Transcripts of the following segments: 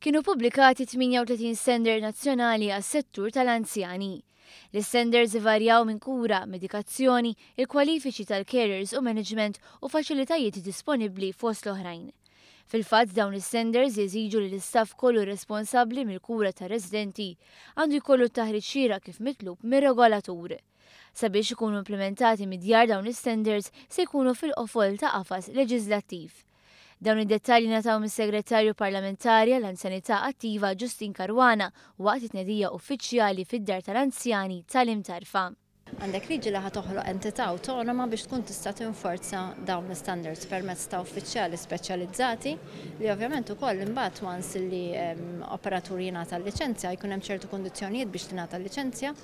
kienu publikati 38 standard nazzjonali għas settur tal-anzjani. L-standards varjaw minn kura, medikazzjoni, il-kwalifiċi tal-carers u management u faċilitajiet disponibli fost l-oħrajn. Fil-fatt dawn is-senders jeżiġu li l-istaff kollu responsabli mill-kura ta' residenti għandu jkollu taħriġ xira kif mitlub mir-regolatur. Sabiex ikunu implementati midjar dawn is-senders se jkunu fil-qofol ta' qafas leġislattiv. Dawn id-dettalji nataw mis segretarju parlamentari l-anzjanità attiva Justin Karwana waqt it-nedija uffiċjali fid-dar tal-anzjani tal-imtarfa. Għandek liġi li ħatoħloq entità autonoma biex tkun tista' tinforza dawn l-standards permezz ta' uffiċjali speċjalizzati li ovvjament ukoll imbagħad wans li ehm, operatur jingħata l-liċenzja jkun hemm ċertu kundizzjonijiet biex tingħata l-liċenzja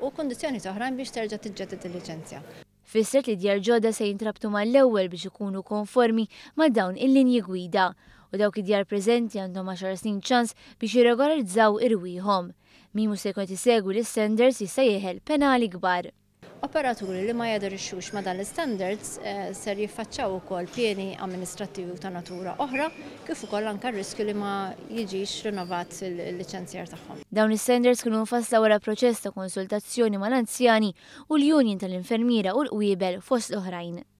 u kundizzjoni oħrajn biex terġa' tiġġed il-liċenzja fissret li djar ġoda se jintrabtu mal-ewwel biex ikunu konformi ma' dawn il-linji gwida u dawk id-djar preżenti għandhom 10 snin ċans biex jirregolarizzaw irwieħhom. Mimu se jkun isegwu l-standards jista' jeħel penali kbar operaturi li ma jaderixxux ma dan l-standards eh, ser jiffaċċaw ukoll pieni u ta' natura oħra kif ukoll anke riskju li ma jiġix rinnovat il-liċenzjar tagħhom. Dawn is-standards kienu nfassla wara proċess ta' konsultazzjoni mal-anzjani u l-Union tal-Infermiera u l-Qwiebel fost l-oħrajn.